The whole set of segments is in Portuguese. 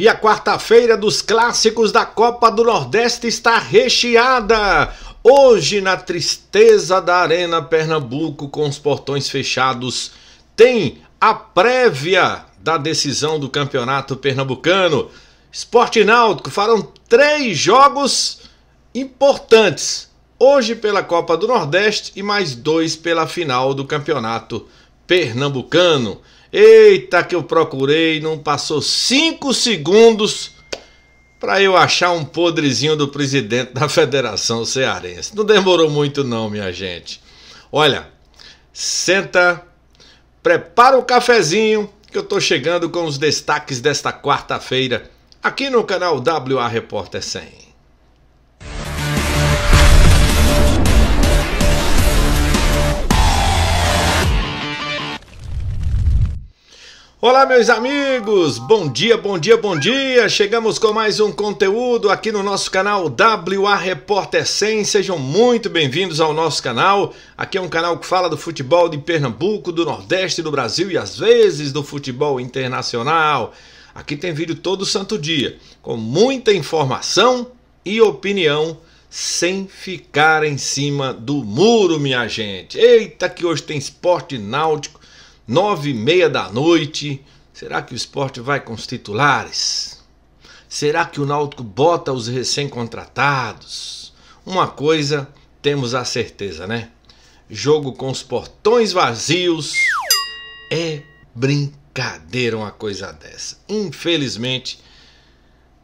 E a quarta-feira dos clássicos da Copa do Nordeste está recheada. Hoje, na tristeza da Arena Pernambuco, com os portões fechados, tem a prévia da decisão do Campeonato Pernambucano. Esporte Náutico farão três jogos importantes. Hoje pela Copa do Nordeste e mais dois pela final do Campeonato Pernambucano pernambucano. Eita, que eu procurei, não passou cinco segundos para eu achar um podrezinho do presidente da Federação Cearense. Não demorou muito, não, minha gente. Olha, senta, prepara o um cafezinho que eu estou chegando com os destaques desta quarta-feira aqui no canal WA Repórter 100. Olá, meus amigos! Bom dia, bom dia, bom dia! Chegamos com mais um conteúdo aqui no nosso canal WA Repórter 100. Sejam muito bem-vindos ao nosso canal. Aqui é um canal que fala do futebol de Pernambuco, do Nordeste do Brasil e às vezes do futebol internacional. Aqui tem vídeo todo santo dia, com muita informação e opinião sem ficar em cima do muro, minha gente. Eita, que hoje tem esporte náutico nove e meia da noite. Será que o esporte vai com os titulares? Será que o Náutico bota os recém-contratados? Uma coisa temos a certeza, né? Jogo com os portões vazios é brincadeira uma coisa dessa. Infelizmente,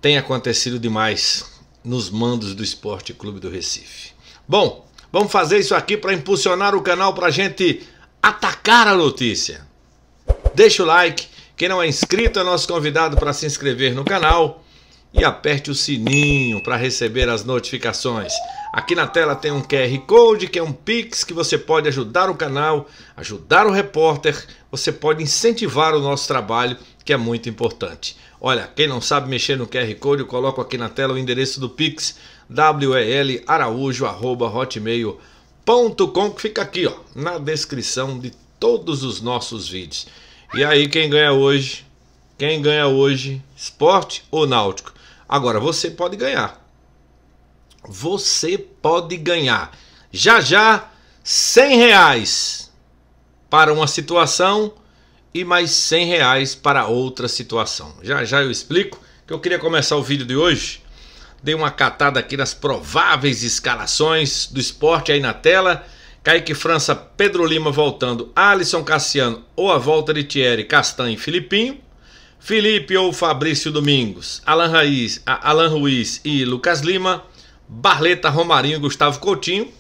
tem acontecido demais nos mandos do Esporte Clube do Recife. Bom, vamos fazer isso aqui para impulsionar o canal para gente atacar a notícia. Deixa o like, quem não é inscrito é nosso convidado para se inscrever no canal e aperte o sininho para receber as notificações. Aqui na tela tem um QR Code, que é um Pix que você pode ajudar o canal, ajudar o repórter, você pode incentivar o nosso trabalho, que é muito importante. Olha, quem não sabe mexer no QR Code, eu coloco aqui na tela o endereço do Pix, welaraújo.hotmail.com com que fica aqui ó, na descrição de todos os nossos vídeos. E aí quem ganha hoje? Quem ganha hoje? Esporte ou Náutico? Agora você pode ganhar. Você pode ganhar. Já já, 100 reais para uma situação e mais 100 reais para outra situação. Já já eu explico que eu queria começar o vídeo de hoje Dei uma catada aqui nas prováveis escalações do esporte aí na tela. Kaique França, Pedro Lima voltando, Alisson Cassiano ou a volta de Thierry, Castanho e Filipinho. Felipe ou Fabrício Domingos, Alan, Raiz, Alan Ruiz e Lucas Lima. Barleta, Romarinho e Gustavo Coutinho.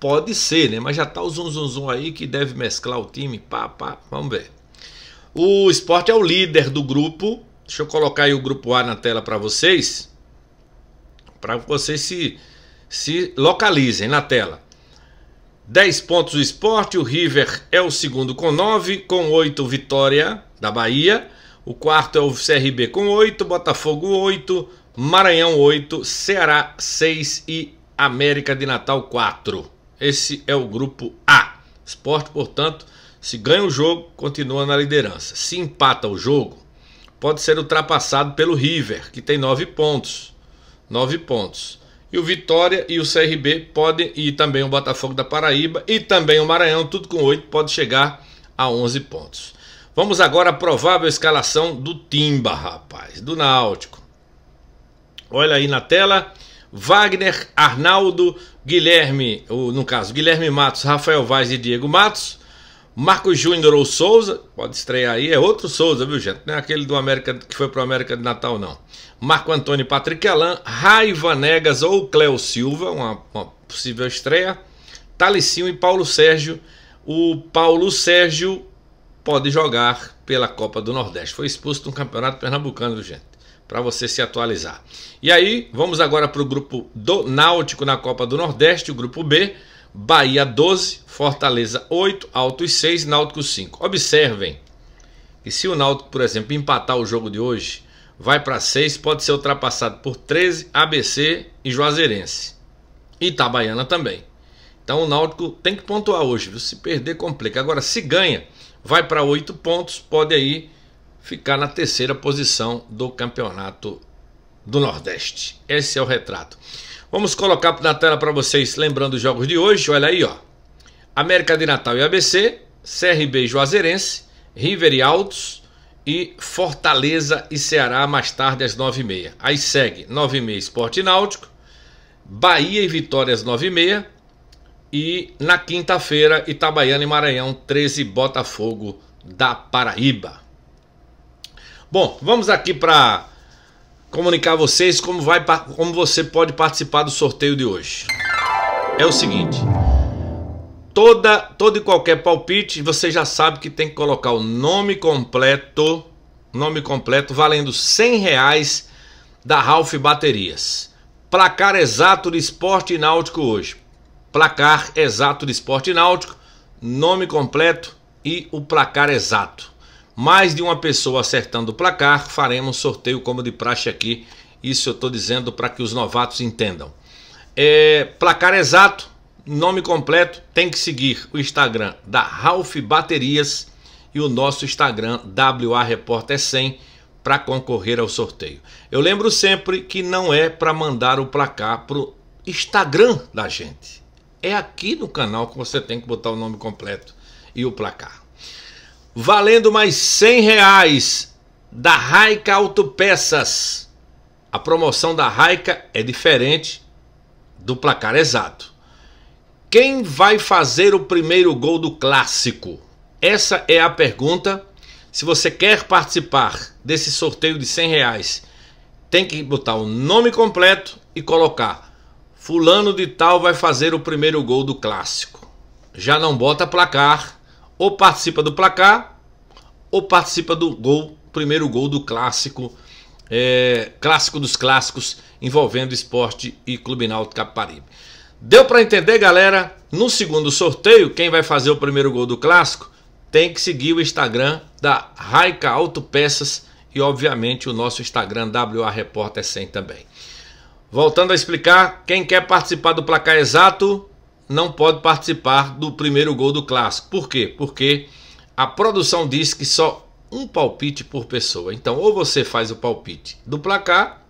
Pode ser, né? Mas já tá o zum, zum, zum aí que deve mesclar o time. Pá, pá, vamos ver. O esporte é o líder do grupo. Deixa eu colocar aí o grupo A na tela para vocês para vocês se, se localizem na tela. 10 pontos o esporte, o River é o segundo com 9, com 8 Vitória da Bahia, o quarto é o CRB com 8, Botafogo 8, Maranhão 8, Ceará 6 e América de Natal 4. Esse é o grupo A. Esporte, portanto, se ganha o jogo, continua na liderança. Se empata o jogo, pode ser ultrapassado pelo River, que tem 9 pontos. 9 pontos. E o Vitória e o CRB podem, e também o Botafogo da Paraíba e também o Maranhão, tudo com 8, pode chegar a 11 pontos. Vamos agora à provável escalação do Timba, rapaz, do Náutico. Olha aí na tela. Wagner, Arnaldo, Guilherme, ou, no caso, Guilherme Matos, Rafael Vaz e Diego Matos. Marco Júnior ou Souza, pode estrear aí, é outro Souza, viu gente? Não é aquele do América que foi para o América de Natal, não. Marco Antônio Patrick Alain, Raiva Negas ou Cléo Silva, uma, uma possível estreia. Talicinho e Paulo Sérgio. O Paulo Sérgio pode jogar pela Copa do Nordeste. Foi expulso no Campeonato Pernambucano, viu, gente? Para você se atualizar. E aí, vamos agora para o grupo do Náutico na Copa do Nordeste, o grupo B. Bahia 12, Fortaleza 8, Altos 6, Náutico 5. Observem que se o Náutico, por exemplo, empatar o jogo de hoje, vai para 6, pode ser ultrapassado por 13, ABC e Juazeirense. E Itabaiana também. Então o Náutico tem que pontuar hoje, viu? Se perder, complica. Agora, se ganha, vai para 8 pontos, pode aí ficar na terceira posição do campeonato do Nordeste. Esse é o retrato. Vamos colocar na tela para vocês, lembrando os jogos de hoje. Olha aí, ó. América de Natal e ABC, CRB e Juazeirense, River e Altos e Fortaleza e Ceará mais tarde às 9h30. Aí segue 9h30 Esporte Náutico, Bahia e Vitória às 9h30 e na quinta-feira Itabaiana e Maranhão, 13 Botafogo da Paraíba. Bom, vamos aqui para comunicar a vocês como, vai, como você pode participar do sorteio de hoje. É o seguinte: toda, todo e qualquer palpite você já sabe que tem que colocar o nome completo, nome completo valendo 100 reais da Ralph Baterias. Placar exato de esporte náutico hoje. Placar exato de esporte náutico, nome completo e o placar exato mais de uma pessoa acertando o placar, faremos sorteio como de praxe aqui. Isso eu estou dizendo para que os novatos entendam. É, placar exato, nome completo, tem que seguir o Instagram da Ralph Baterias e o nosso Instagram WA Repórter 100 para concorrer ao sorteio. Eu lembro sempre que não é para mandar o placar pro Instagram da gente. É aqui no canal que você tem que botar o nome completo e o placar valendo mais 100 reais da Raica Autopeças. A promoção da Raica é diferente do placar exato. Quem vai fazer o primeiro gol do clássico? Essa é a pergunta. Se você quer participar desse sorteio de 100 reais, tem que botar o nome completo e colocar Fulano de Tal vai fazer o primeiro gol do clássico. Já não bota placar ou participa do placar ou participa do gol, primeiro gol do clássico, é, clássico dos clássicos envolvendo esporte e Clube Náutico Caparibe. Deu para entender, galera? No segundo sorteio, quem vai fazer o primeiro gol do clássico tem que seguir o Instagram da Raica Autopeças e, obviamente, o nosso Instagram WA Repórter 100 também. Voltando a explicar, quem quer participar do placar exato, não pode participar do primeiro gol do clássico. Por quê? Porque a produção diz que só um palpite por pessoa. Então, ou você faz o palpite do placar,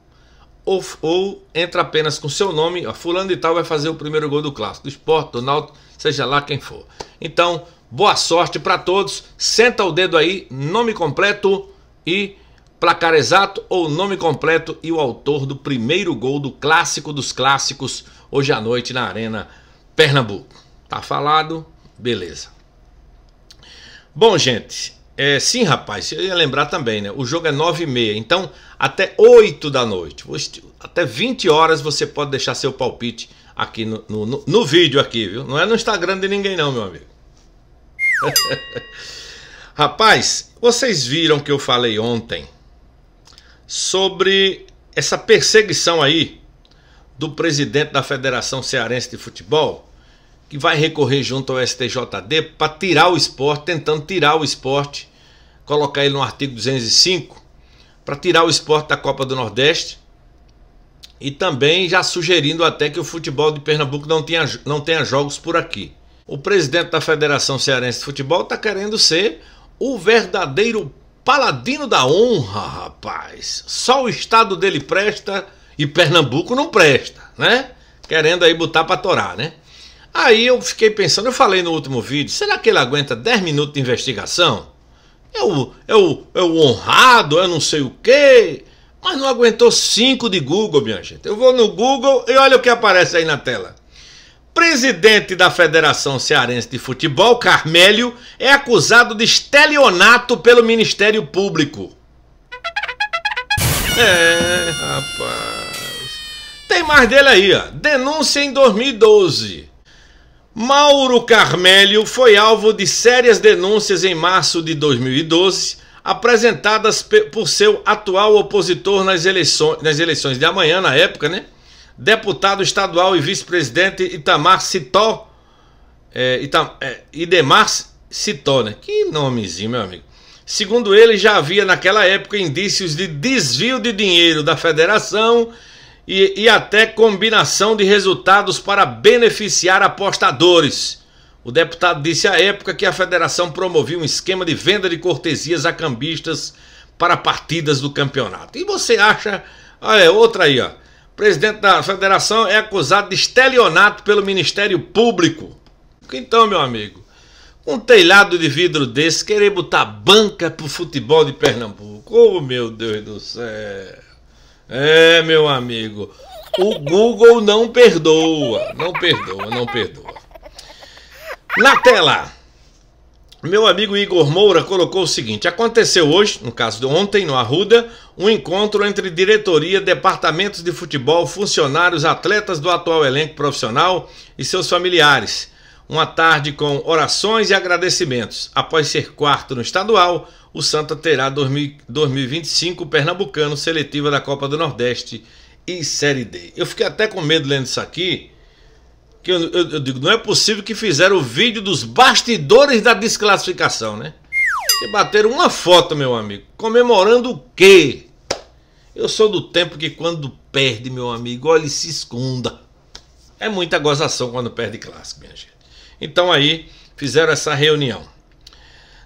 ou, ou entra apenas com seu nome, ó, fulano de tal vai fazer o primeiro gol do clássico, do esporte, do náutico, seja lá quem for. Então, boa sorte para todos. Senta o dedo aí, nome completo e placar exato ou nome completo e o autor do primeiro gol do clássico dos clássicos hoje à noite na Arena Pernambuco. Tá falado? Beleza. Bom, gente, é, sim, rapaz, eu ia lembrar também, né? O jogo é 9 e meia, então até 8 da noite, até 20 horas você pode deixar seu palpite aqui no, no, no vídeo aqui, viu? Não é no Instagram de ninguém não, meu amigo. rapaz, vocês viram que eu falei ontem sobre essa perseguição aí do presidente da Federação Cearense de Futebol, que vai recorrer junto ao STJD para tirar o esporte, tentando tirar o esporte, colocar ele no artigo 205, para tirar o esporte da Copa do Nordeste. E também já sugerindo até que o futebol de Pernambuco não tenha, não tenha jogos por aqui. O presidente da Federação Cearense de Futebol está querendo ser o verdadeiro paladino da honra, rapaz. Só o estado dele presta e Pernambuco não presta, né? Querendo aí botar para torar, né? Aí eu fiquei pensando, eu falei no último vídeo, será que ele aguenta 10 minutos de investigação? É o, é o, é o honrado, eu é não sei o quê. Mas não aguentou 5 de Google, minha gente. Eu vou no Google e olha o que aparece aí na tela. Presidente da Federação Cearense de Futebol, Carmélio, é acusado de estelionato pelo Ministério Público. É, rapaz. Tem mais dele aí, ó. Denúncia em 2012. Mauro Carmélio foi alvo de sérias denúncias em março de 2012, apresentadas por seu atual opositor nas eleições, nas eleições de amanhã, na época, né? Deputado estadual e vice-presidente Itamar Citó. É, Itam, é, Idemar Citó, né? Que nomezinho, meu amigo Segundo ele, já havia naquela época indícios de desvio de dinheiro da federação e, e até combinação de resultados para beneficiar apostadores. O deputado disse à época que a federação promovia um esquema de venda de cortesias a cambistas para partidas do campeonato. E você acha. Olha, ah, é, outra aí, ó. O presidente da federação é acusado de estelionato pelo Ministério Público. Então, meu amigo, um telhado de vidro desse, querer botar banca pro futebol de Pernambuco. Oh, meu Deus do céu. É, meu amigo. O Google não perdoa. Não perdoa, não perdoa. Na tela. Meu amigo Igor Moura colocou o seguinte: aconteceu hoje, no caso de ontem, no Arruda, um encontro entre diretoria, departamentos de futebol, funcionários, atletas do atual elenco profissional e seus familiares uma tarde com orações e agradecimentos. Após ser quarto no estadual, o Santa terá 2025 Pernambucano Seletiva da Copa do Nordeste e Série D. Eu fiquei até com medo lendo isso aqui, que eu, eu, eu digo, não é possível que fizeram o vídeo dos bastidores da desclassificação, né? Que bateram uma foto, meu amigo, comemorando o quê? Eu sou do tempo que quando perde, meu amigo, olha, se esconda. É muita gozação quando perde clássico, minha gente. Então aí fizeram essa reunião.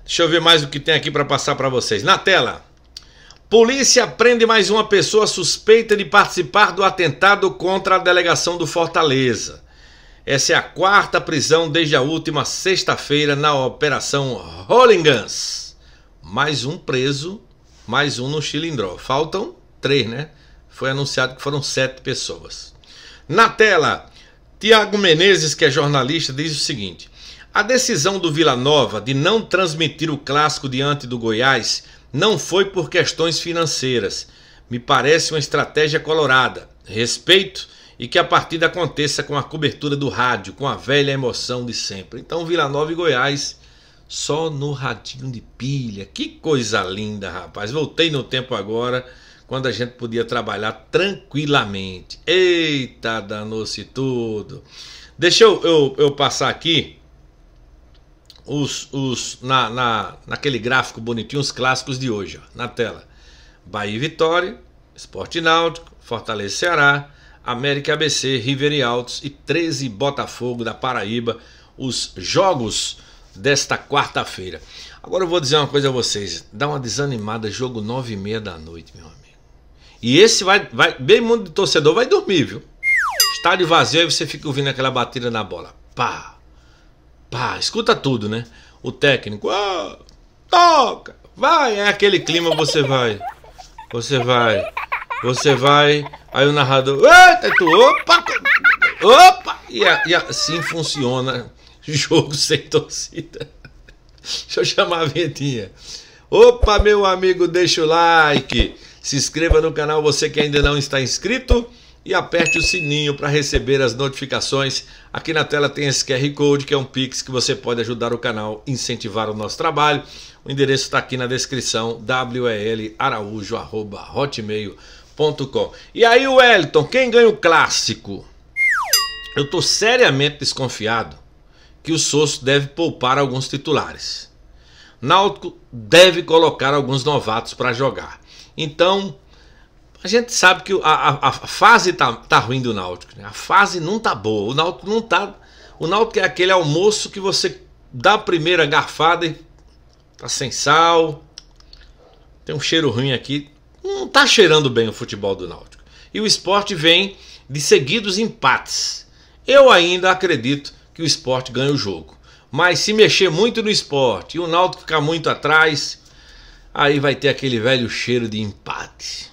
Deixa eu ver mais o que tem aqui para passar para vocês. Na tela. Polícia prende mais uma pessoa suspeita de participar do atentado contra a delegação do Fortaleza. Essa é a quarta prisão desde a última sexta-feira na Operação Rolling Guns. Mais um preso, mais um no Chilindró. Faltam três, né? Foi anunciado que foram sete pessoas. Na tela, Tiago Menezes, que é jornalista, diz o seguinte: a decisão do Vila Nova de não transmitir o clássico diante do Goiás não foi por questões financeiras. Me parece uma estratégia colorada. Respeito e que a partida aconteça com a cobertura do rádio, com a velha emoção de sempre. Então, Vila Nova e Goiás só no radinho de pilha. Que coisa linda, rapaz. Voltei no tempo agora quando a gente podia trabalhar tranquilamente. Eita, danou-se tudo. Deixa eu, eu, eu, passar aqui os, os na, na, naquele gráfico bonitinho, os clássicos de hoje, ó, na tela. Bahia e Vitória, Esporte Náutico, Fortaleza e Ceará, América ABC, River e Altos e 13 Botafogo da Paraíba, os jogos desta quarta-feira. Agora eu vou dizer uma coisa a vocês, dá uma desanimada, jogo 9 e meia da noite, meu amigo. E esse vai, vai bem mundo de torcedor vai dormir, viu? Estádio vazio e você fica ouvindo aquela batida na bola. Pá! Pá, escuta tudo, né? O técnico, ah, toca, vai, é aquele clima, você vai. Você vai. Você vai. Aí o narrador, eita, tu, opa, opa! E, e assim funciona jogo sem torcida. Deixa eu chamar a vinheta. Opa, meu amigo, deixa o like. Se inscreva no canal você que ainda não está inscrito e aperte o sininho para receber as notificações. Aqui na tela tem esse QR Code, que é um Pix que você pode ajudar o canal, incentivar o nosso trabalho. O endereço está aqui na descrição, welaraújo.hotmail.com. E aí, Wellington, quem ganha o clássico? Eu estou seriamente desconfiado que o Sosso deve poupar alguns titulares. Náutico deve colocar alguns novatos para jogar. Então, a gente sabe que a, a, a fase tá, tá ruim do Náutico, né? A fase não tá boa. O Náutico não tá. O Náutico é aquele almoço que você dá a primeira garfada e tá sem sal. Tem um cheiro ruim aqui. Não tá cheirando bem o futebol do Náutico. E o esporte vem de seguidos empates. Eu ainda acredito que o esporte ganha o jogo. Mas se mexer muito no esporte e o Náutico ficar muito atrás, aí vai ter aquele velho cheiro de empate.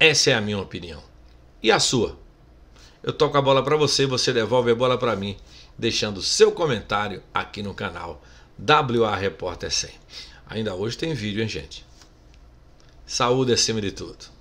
Essa é a minha opinião. E a sua? Eu toco a bola para você, e você devolve a bola para mim, deixando seu comentário aqui no canal WA Repórter 100. Ainda hoje tem vídeo, hein, gente? Saúde acima de tudo.